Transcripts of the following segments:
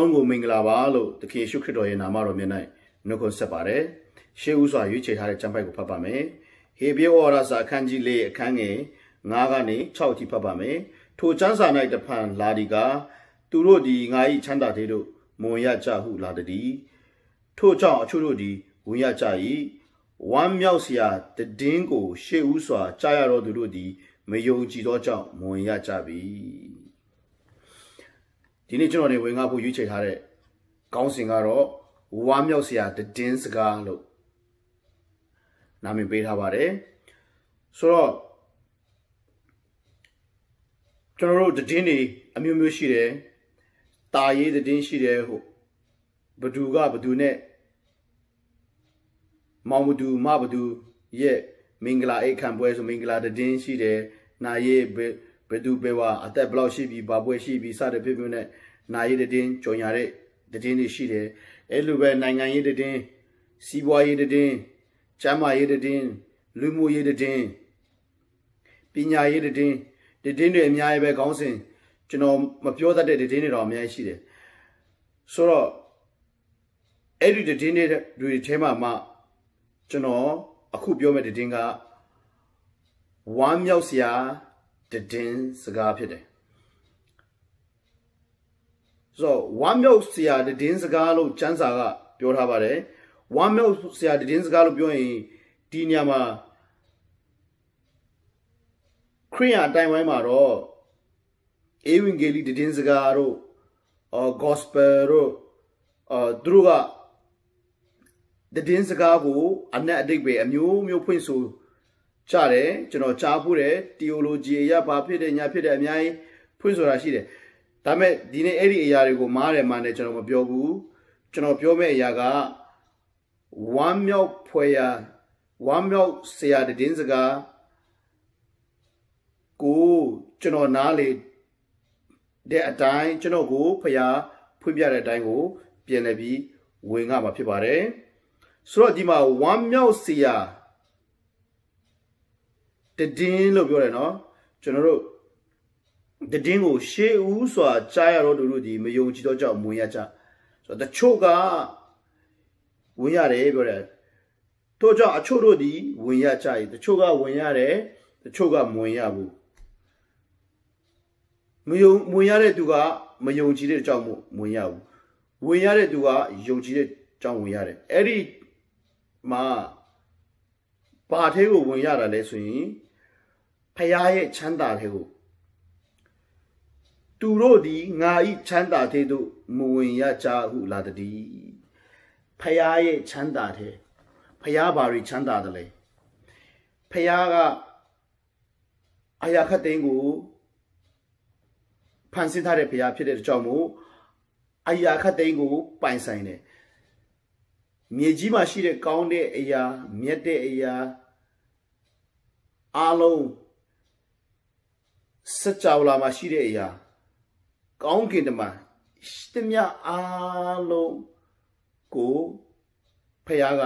ပေါင်းကိုမင်္ဂလာပါလို့သခင်ယေရှုခရစ်တော်ရဲ့နာမတော်မြတ်၌နှုတ်ခွန်းဆက်ပါတယ်။ရှေးဥစွာရွေးချယ်ထားတဲ့ကျမ်းပိုက်ကိုဖတ်ပါမယ်။ဟေဘရဲဩရစာအခန်းကြီး၄အခန်းငယ်9ကနေ6အထိဖတ်ပါမယ်။ထိုကျမ်းစာ၌တဖန်လာဒီကသူတို့ဒီငါ၏ချမ်းသာသေးတို့မွန်ရကြဟုလာသည်။ထို့ကြောင့်အချို့တို့ဒီဝင်ရကြ၏ဝမ်းမြောက်စရာတည်င်းကိုရှေးဥစွာကြားရတော်သူတို့သည်မယုံကြည်သောကြောင့်မွန်ရကြပြီ။ဒီနေ့ကျွန်တော်တွေဝင်ကားဖို့ရွေးချယ်ထားတဲ့ကောင်းစဉ်ကတော့ဝါမြောက်စရာတင်းစကားလို့နာမည်ပေးထားပါတယ်ဆိုတော့ကျွန်တော်တို့တင်းတွေအမျိုးမျိုးရှိတယ်ตาရေးတင်းရှိတယ်ဟုတ်ဘသူကဘသူနဲ့မောင်ဘသူမဘသူရဲ့မင်္ဂလာအိတ်ခံပွဲဆိုမင်္ဂလာတင်းရှိတယ်နာရေးဘယ်သူဘယ်ဝါအသက်ဘယ်လောက်ရှိပြီဘာပွဲရှိပြီစတဲ့ဖြစ်ဖြစ်နဲ့နာရီတည်င်းကြုံရတဲ့တည်င်းတွေရှိတယ်အဲ့လိုပဲနိုင်ငံရေးတည်င်းစီးပွားရေးတည်င်းကျန်းမာရေးတည်င်းလူမှုရေးတည်င်းပညာရေးတည်င်းတည်င်းတွေအများကြီးပဲခေါင်းစဉ်ကျွန်တော်မပြောတတ်တဲ့တည်င်းတွေတော့အများကြီးရှိတယ်ဆိုတော့အဲ့ဒီတည်င်းတွေတွေထဲမှာမှကျွန်တော်အခုပြောမဲ့တည်င်းကဝမ်းမြောက်စရာတည်င်းစကားဖြစ်တယ်ဆိုတော့ဝမ်းမြောက်စရာတည်င်းစကားလို့ကျမ်းစာက ပြောထားပါတယ်ဝမ်းမြောက်စရာတည်င်းစကားလို့ပြောရင်ဒီညမှာခရိယအတိုင်းဝိုင်းမှာတော့အေဝံဂေလိတည်င်းစကားတို့အော် gospel တို့အော်သူတို့ကတည်င်းစကားကိုအနက်အတိတ်ပဲအမျိုးမျိုးဖွင့်ဆိုကြားတယ်ကျွန်တော်ကြားဖို့တယ် theology ရဘာဖြစ်တယ်ညာဖြစ်တယ်အများကြီးဖွင့်ဆိုတာရှိတယ်ဒါပေမဲ့ဒီနေ့အဲ့ဒီအရာတွေကိုမားတယ်မားတယ်ကျွန်တော်မပြောဘူးကျွန်တော်ပြောမယ့်အရာကဝမ်းမြောက်ဖွယ်ရာဝမ်းမြောက်ဆရာတည်င်းစကားကိုကျွန်တော်နားလေတဲ့အတိုင်းကျွန်တော်ကိုဖရာဖွင့်ပြတဲ့အတိုင်းကို ပြန်လည်ပြီးဝင်ငါမှာဖြစ်ပါတယ်ဆိုတော့ဒီမှာဝမ်းမြောက်ဆရာတည်င်းလို့ပြောတယ်နော်ကျွန်တော်တို့တည်င်းကိုရှေးဦးစွာကြားရတော့တို့တို့ဒီမယုံကြည်တော့ကြောင့်မဝင်ရကြဆိုတော့တချို့ကဝင်ရတယ်ပြောတယ်တို့ကြောင့်အချို့တို့ဒီဝင်ရကြရင်တချို့ကဝင်ရတယ်တချို့ကမဝင်ရဘူးမယုံဝင်ရတဲ့သူကမယုံကြည်တဲ့ကြောင့်မဝင်ရဘူးဝင်ရတဲ့သူကယုံကြည်တဲ့ကြောင့်ဝင်ရတယ်အဲ့ဒီမှာဘာအထဲကိုဝင်ရတာလဲဆိုရင်ဖရာရဲ့ချမ်းသာတဲ့ကိုသူတို့သည်ငါဤချမ်းသာတဲ့သို့မဝင်ရကြဟုလာတည်းဖရာရဲ့ချမ်းသာတဲ့ဖရာဘာရီချမ်းသာတယ်လေဖရာကအရာခတ်သိန်းကိုဖန်ဆင်းထားတဲ့ဖရာဖြစ်တဲ့ကြောင့်မို့အရာခတ်သိန်းကိုပိုင်ဆိုင်တယ်မြေကြီးမှာရှိတဲ့ကောင်းတဲ့အရာမြတ်တဲ့အရာအလုံးစကြဝဠာမှာရှိတဲ့အရာကောင်းကင်တမန်တမအားလုံးကိုဖခင်က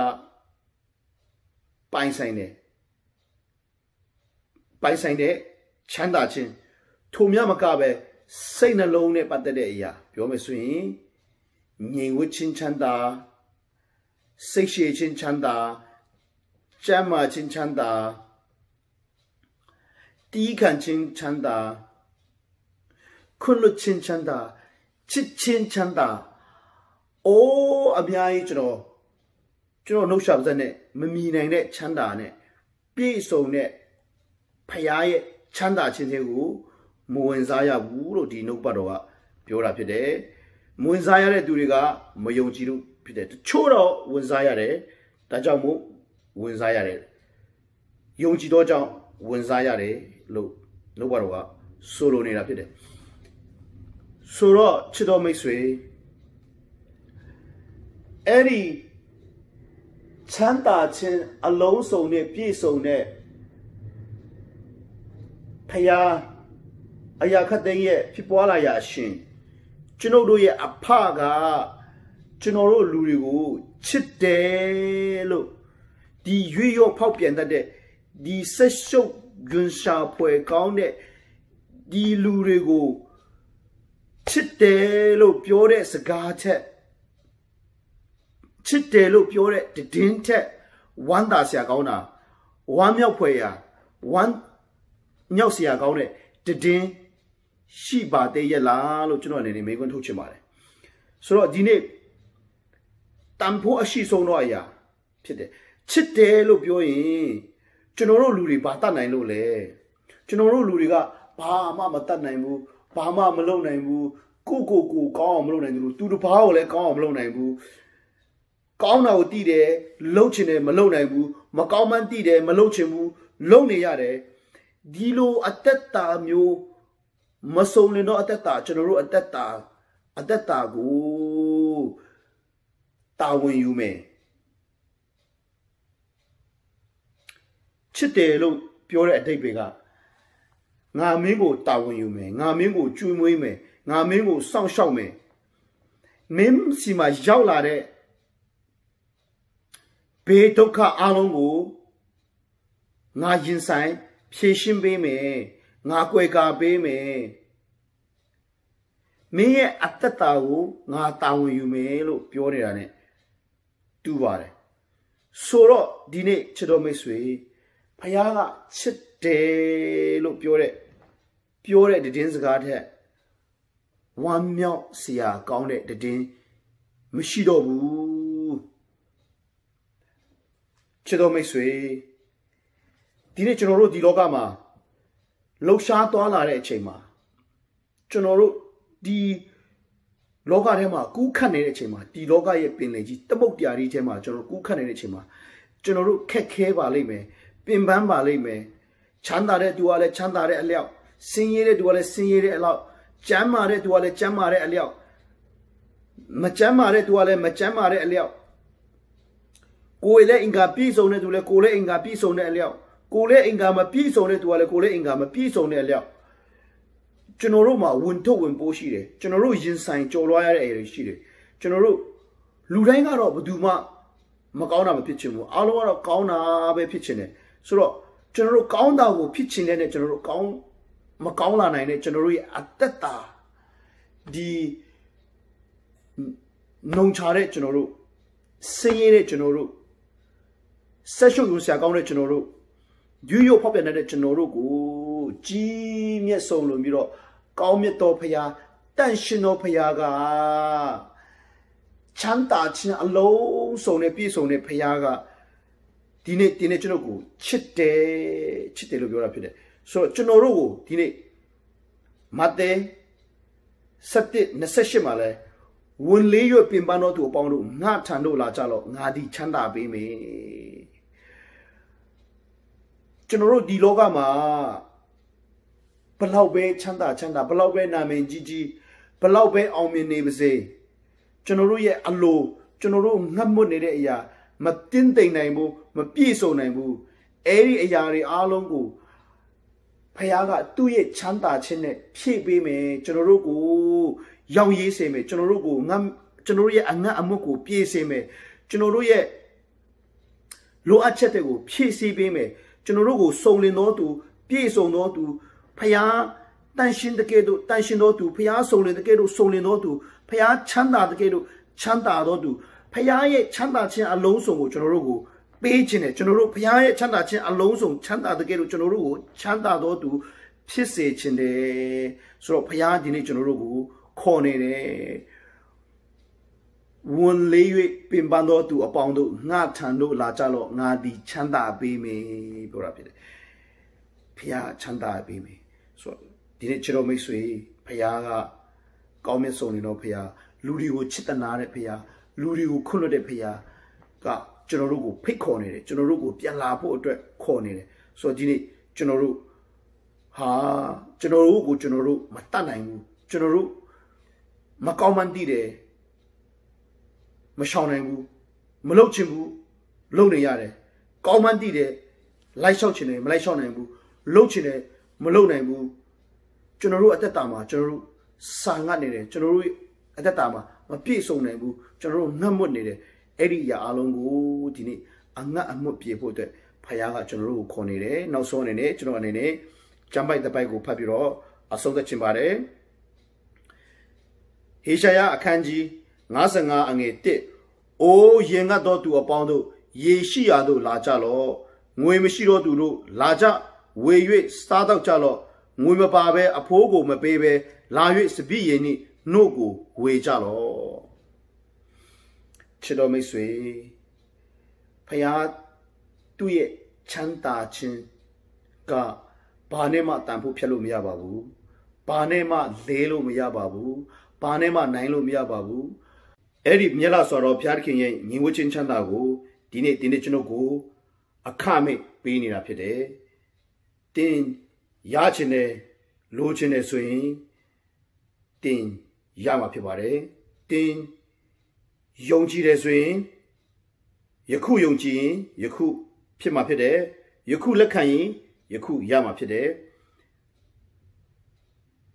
ပိုင်ဆိုင်တယ်ပိုင်ဆိုင်တဲ့ချမ်းသာခြင်းထိုမြမကပဲစိတ်နှလုံးနဲ့ပတ်သက်တဲ့အရာပြောမယ်ဆိုရင်ငြိမ်ဝှက်ခြင်းချမ်းသာစိတ်ရှည်ခြင်းချမ်းသာကျမ်းမာခြင်းချမ်းသာ第一感情强大，困难情强大，七情强大。哦，阿边阿ကျွန်တော်ကျွန်တော်နှုတ်ဆက်သက်နဲ့မမီနိုင်တဲ့ချမ်းသာနဲ့ပြည့်စုံတဲ့ဖရာရဲ့ချမ်းသာခြင်းတွေကိုမဝင်စားရဘူးလို့ဒီနှုတ်ပတ်တော်ကပြောတာဖြစ်တယ်။မဝင်စားရတဲ့သူတွေကမယုံကြည်လို့ဖြစ်တယ်။တချို့တော့ဝင်စားရတယ်။ဒါကြောင့်မို့ဝင်စားရတယ်။ယုံကြည်တော့ကြောင့်ဝင်စားရတယ်လို့နှုတ်ဘတော်ကဆိုလိုနေတာဖြစ်တယ်ဆိုတော့ချစ်တော်မိတ်ဆွေအဲ့ဒီချမ်းသာခြင်းအလုံးစုံနဲ့ပြည့်စုံတဲ့ဖရာအရာခတ်တဲ့ရဲ့ဖြစ်ပွားလာရာရှင်ကျွန်ုပ်တို့ရဲ့အဖကကျွန်တော်တို့လူတွေကိုချစ်တယ်လို့ဒီရွေရောဖောက်ပြန်တတ်တဲ့ဒီဆက်ရှုပ်ဂျွန်ရှာဖွယ်ကောင်းတဲ့ဒီလူတွေကိုချစ်တယ်လို့ပြောတဲ့စကားချက်ချစ်တယ်လို့ပြောတဲ့တည်င်းချက်ဝမ်းသာစရာကောင်းတာဝမ်းမြောက်ဖွယ်ရာဝမ်းမြောက်စရာကောင်းတဲ့တည်င်းရှိပါသေးရဲ့လားလို့ကျွန်တော်အနေနဲ့မေးခွန်းထုတ်ချင်ပါတယ်ဆိုတော့ဒီနေ့တန်ဖိုးအရှိဆုံးတော့အရာဖြစ်တယ်ချစ်တယ်လို့ပြောရင်ကျွန်တော်တို့လူတွေဘာတတ်နိုင်လို့လဲကျွန်တော်တို့လူတွေကဘာမှမတတ်နိုင်ဘူးဘာမှမလုပ်နိုင်ဘူးကိုကိုကိုကောင်းအောင်မလုပ်နိုင်ဘူးသူတစ်ပါးကိုလည်းကောင်းအောင်မလုပ်နိုင်ဘူးကောင်းတာကိုတည်တယ်လှုပ်ချင်တယ်မလှုပ်နိုင်ဘူးမကောင်းမှန်းတည်တယ်မလှုပ်ချင်ဘူးလှုပ်နေရတယ်ဒီလိုအသက်တာမျိုးမစုံလင်တော့အသက်တာကျွန်တော်တို့အသက်တာအသက်တာကိုတာဝန်ယူမယ်ချစ်တယ်လို့ပြောတဲ့အတိတ်တွေကငါမင်းကိုတာဝန်ယူမယ်ငါမင်းကိုကျွေးမွေးမယ်ငါမင်းကိုစောင့်ရှောက်မယ်မင်းစီမှာရောက်လာတဲ့ဘေးဒုက္ခအလုံးကိုငါရင်ဆိုင်ဖြေရှင်းပေးမယ်ငါကွယ်ကာပေးမယ်မင်းရဲ့အသက်တာကိုငါတာဝန်ယူမယ်လို့ပြောနေတာ ਨੇ တူပါတယ်ဆိုတော့ဒီနေ့ချစ်တော်မိတ်ဆွေဖယားကချစ်တယ်လို့ပြောတဲ့ပြောတဲ့တည်င်းစကားထက်ဝမ်းမြောက်စရာကောင်းတဲ့တည်င်းမရှိတော့ဘူးချစ်တော်မိတ်ဆွေဒီနေ့ကျွန်တော်တို့ဒီလောကမှာလှုပ်ရှားသွားလာတဲ့အချိန်မှာကျွန်တော်တို့ဒီလောကထဲမှာကူးခတ်နေတဲ့အချိန်မှာဒီလောကရဲ့ပင်လယ်ကြီးတပုတ်ပြားကြီးထဲမှာကျွန်တော်ကူးခတ်နေတဲ့အချိန်မှာကျွန်တော်တို့ခက်ခဲပါလိမ့်မယ်။ပင်ပန်းပါလိမ့်မယ်ချမ်းသာတဲ့သူကလည်းချမ်းသာတဲ့အလျောက်ဆင်းရဲတဲ့သူကလည်းဆင်းရဲတဲ့အလောက်ကျမ်းမာတဲ့သူကလည်းကျမ်းမာတဲ့အလျောက်မကျမ်းမာတဲ့သူကလည်းမကျမ်းမာတဲ့အလျောက်ကိုယ်လည်းအင်္ဂါပြည့်စုံတဲ့သူလည်းကိုယ်လည်းအင်္ဂါပြည့်စုံတဲ့အလျောက်ကိုယ်လည်းအင်္ဂါမပြည့်စုံတဲ့သူကလည်းကိုယ်လည်းအင်္ဂါမပြည့်စုံတဲ့အလျောက်ကျွန်တော်တို့မှာဝင်ထုတ်ဝင်ပိုးရှိတယ်ကျွန်တော်တို့ရင်ဆိုင်ကြော်လွှားရတဲ့အရာတွေရှိတယ်ကျွန်တော်တို့လူတိုင်းကတော့ဘယ်သူမှမကောင်းတာမဖြစ်ချင်ဘူးအားလုံးကတော့ကောင်းတာပဲဖြစ်ချင်တယ်ဆိုတော့ကျွန်တော်တို့ကောင်းတာကိုဖြစ်ချင်တဲ့နဲ့ကျွန်တော်တို့ကောင်းမကောင်းလာနိုင်တဲ့ကျွန်တော်တို့ရဲ့အတ္တတာဒီနှုံချတဲ့ကျွန်တော်တို့ဆင်းရဲတဲ့ကျွန်တော်တို့ဆက်ရှုပ်ရဆရာကောင်းတဲ့ကျွန်တော်တို့ရွရွဖောက်ပြန်တဲ့ကျွန်တော်တို့ကိုကြီးမြတ်ဆုံးလို့ပြီးတော့ကောင်းမြတ်တော်ဖရာတန်ရှင်တော်ဖရာကချမ်းသာခြင်းအလုံးစုံနဲ့ပြည့်စုံတဲ့ဖရာကဒီနေ့ဒီနေ့ကျွန်တော်ကိုချစ်တယ်ချစ်တယ်လို့ပြောတာဖြစ်တယ်ဆိုတော့ကျွန်တော်တို့ကိုဒီနေ့မဿဲ7 28မှာလဲဝန်လေးရွပင်ပန်းတော်သူအပေါင်းတို့ငါထံတို့လာကြတော့ငါဒီချမ်းသာပေးမယ်ကျွန်တော်တို့ဒီလောကမှာဘလောက်ပဲချမ်းသာချမ်းသာဘလောက်ပဲနာမည်ကြီးကြီးဘလောက်ပဲအောင်မြင်နေပါစေကျွန်တော်တို့ရဲ့အလိုကျွန်တော်တို့ငတ်မွတ်နေတဲ့အရာမတင်းတိမ်နိုင်ဘူးမပြည့်စုံနိုင်ဘူးအဲ့ဒီအရာတွေအားလုံးကိုဖခင်ကသူ့ရဲ့ချမ်းသာခြင်းနဲ့ဖြည့်ပေးမယ်ကျွန်တော်တို့ကိုရောင်ရေးစေမယ်ကျွန်တော်တို့ကိုငတ်ကျွန်တော်တို့ရဲ့အငတ်အမွတ်ကိုပြည့်စေမယ်ကျွန်တော်တို့ရဲ့လိုအပ်ချက်တွေကိုဖြည့်ဆည်းပေးမယ်ကျွန်တော်တို့ကိုစုံလင်သောသူပြည့်စုံသောသူဖခင်တန်ရှင်တကယ်တို့တန်ရှင်သောသူဖခင်စုံလင်တကယ်တို့စုံလင်သောသူဖခင်ချမ်းသာတကယ်တို့ချမ်းသာသောသူဖခင်ရဲ့ချမ်းသာခြင်းအလုံးစုံကိုကျွန်တော်တို့ကိုပေးခြင်းနဲ့ကျွန်တော်တို့ဖခင်ရဲ့ချမ်းသာခြင်းအလုံးစုံချမ်းသာတကယ်လို့ကျွန်တော်တို့ကိုချမ်းသာတော်သူဖြစ်စေခြင်းတယ်ဆိုတော့ဖခင်ဒီနေ့ကျွန်တော်တို့ကိုခေါ်နေတယ်ဝန်လေး၍ပင်ပန်းတော်သူအပေါင်းတို့ငါထံတို့လာကြတော့ငါသည်ချမ်းသာပေးမည်ပြောတာဖြစ်တယ်ဖခင်ချမ်းသာပေးမည်ဆိုတော့ဒီနေ့ချစ်တော်မိတ်ဆွေဖခင်ကကောင်းမြတ်ဆုံးနေတော့ဖခင်လူတွေကိုချစ်တနာတဲ့ဖခင်လူတွေကိုခွလွတ်တဲ့ဖခင်ကကျွန်တော်တို့ကိုဖိတ်ခေါ်နေတယ်ကျွန်တော်တို့ကိုပြန်လာဖို့အတွက်ခေါ်နေတယ်ဆိုတော့ဒီနေ့ကျွန်တော်တို့ဟာကျွန်တော်တို့ကိုကျွန်တော်တို့မတတ်နိုင်ဘူးကျွန်တော်တို့မကောင်းမှန်းသိတယ်မရှောင်နိုင်ဘူးမလုပ်ချင်ဘူးလုပ်နေရတယ်ကောင်းမှန်းသိတယ်လိုက်လျှောက်ချင်တယ်မလိုက်လျှောက်နိုင်ဘူးလုပ်ချင်တယ်မလုပ်နိုင်ဘူးကျွန်တော်တို့အသက်တာမှာကျွန်တော်တို့စာငတ်နေတယ်ကျွန်တော်တို့အသက်တာမှာမပြည့်စုံနိုင်ဘူးကျွန်တော်တို့ငတ်မွတ်နေတယ်အဲ့ဒီအရာအလုံးကိုဒီနေ့အငတ်အမွတ်ပြေဖို့အတွက်ဖခင်ကကျွန်တော်တို့ကိုခေါ်နေတယ်နောက်ဆုံးအနေနဲ့ကျွန်တော်အနေနဲ့ကျမ်းပိုက်တစ်ပိုက်ကိုဖတ်ပြီးတော့အဆုံးသတ်ခြင်းပါတယ်ဟေရှာယအခန်းကြီး55အငယ်1အိုးရင်ငတ်တော်သူအပေါင်းတို့ယေရှိယာတို့လာကြလော့ငွေမရှိတော့သူတို့လာကြဝေ၍စားတော့ကြလော့ငွေမပါပဲအဖိုးကိုမပေးပဲလာ၍စပည့်ရည်နှင့်နှုတ်ကိုဝေကြလော့ချစ်တော်မိတ်ဆွေဖခင်သူ့ရဲ့ချမ်းသာခြင်းကဘာနဲ့မှတန်ဖို့ဖြတ်လို့မရပါဘူးဘာနဲ့မှလဲလို့မရပါဘူးဘာနဲ့မှနိုင်လို့မရပါဘူးအဲ့ဒီမြတ်လာဆိုတော့ဘုရားခင်ရဲ့ညီဝချင်းချမ်းသာကိုဒီနေ့ဒီနေ့ကျွန်တော်ကိုအခမဲ့ပေးနေတာဖြစ်တယ်တင်ရချင်တယ်လိုချင်တယ်ဆိုရင်တင်ရမှာဖြစ်ပါတယ်တင်းယုံကြည်တယ်ဆိုရင်ယခုယုံကြည်ရင်ယခုဖြစ်မှာဖြစ်တယ်ယခုလက်ခံရင်ယခုရမှာဖြစ်တယ်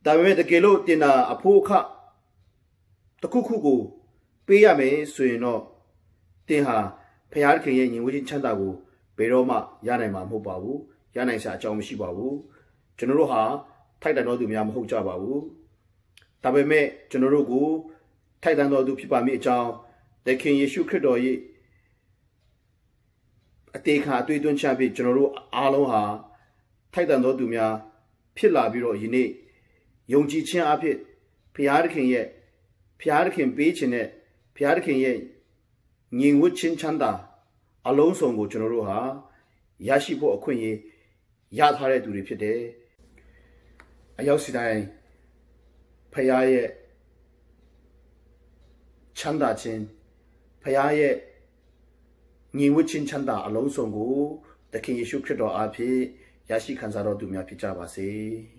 ဒါပေမဲ့တကယ်လို့တင်တာအဖို့အခတခုခုကိုပေးရမယ်ဆိုရင်တော့တင်ဟာဖရာခင်ရဲ့ညီဝချင်းချမ်းသာကိုဘယ်တော့မှရနိုင်မှာမဟုတ်ပါဘူးရနိုင်စရာအကြောင်းမရှိပါဘူးကျွန်တော်တို့ဟာထိုက်တန်တော်သူများမဟုတ်ကြပါဘူးဒါပေမဲ့ကျွန်တော်တို့ကိုထိုက်တန်တော်သူဖြစ်ပါမည်အကြောင်းသခင်ယေရှုခရစ်တော်၏အသေးခါအတွေ့အကြုံချပြီးကျွန်တော်တို့အားလုံးဟာထိုက်တန်တော်သူများဖြစ်လာပြီးတော့ယနေ့ယုံကြည်ခြင်းအဖြစ်ဘုရားသခင်ရဲ့ဘုရားသခင်ပေးခြင်းနဲ့ဘုရားသခင်ရဲ့ငြိမ်ဝှက်ခြင်းချမ်းသာအလုံးစုံကိုကျွန်တော်တို့ဟာရရှိဖို့အခွင့်အရေးရထားတဲ့သူတွေဖြစ်တယ်။အရောက်စီတိုင်းဖရာရဲ့ချမ်းသာခြင်းဖရာရဲ့ညီဝတ်ခြင်းချမ်းသာအလုံးစုံကိုသခင်ယေရှုခရစ်တော်အားဖြင့်ရရှိခံစားတော်သူများဖြစ်ကြပါစေ။